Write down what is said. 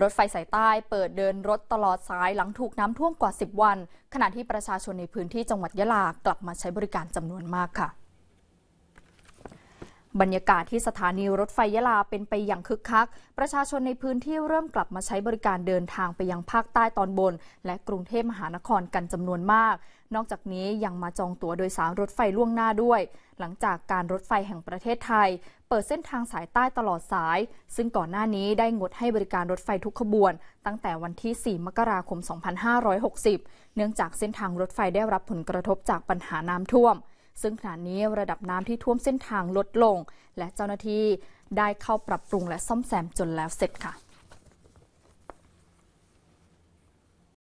รถไฟสายใต้เปิดเดินรถตลอดสายหลังถูกน้ำท่วมกว่า 10 วัน ขณะที่ประชาชนในพื้นที่จังหวัดยะลากลับมาใช้บริการจำนวนมากค่ะบรรยากาศที่สถานีรถไฟยะลาเป็นไปอย่างคึกคัก ประชาชนในพื้นที่เริ่มกลับมาใช้บริการเดินทางไปยังภาคใต้ตอนบน และกรุงเทพมหานครกันจำนวนมาก นอกจากนี้ยังมาจองตั๋วโดยสารรถไฟล่วงหน้าด้วย หลังจากการรถไฟแห่งประเทศไทย เปิดเส้นทางสายใต้ตลอดสาย ซึ่งก่อนหน้านี้ได้งดให้บริการรถไฟทุกขบวน ตั้งแต่วันที่ 4 มกราคม 2560 เนื่องจากเส้นทางรถไฟได้รับผลกระทบจากปัญหาน้ำท่วมซึ่งขณะนี้ระดับน้ำที่ท่วมเส้นทางลดลง และเจ้าหน้าที่ได้เข้าปรับปรุงและซ่อมแซมจนแล้วเสร็จค่ะ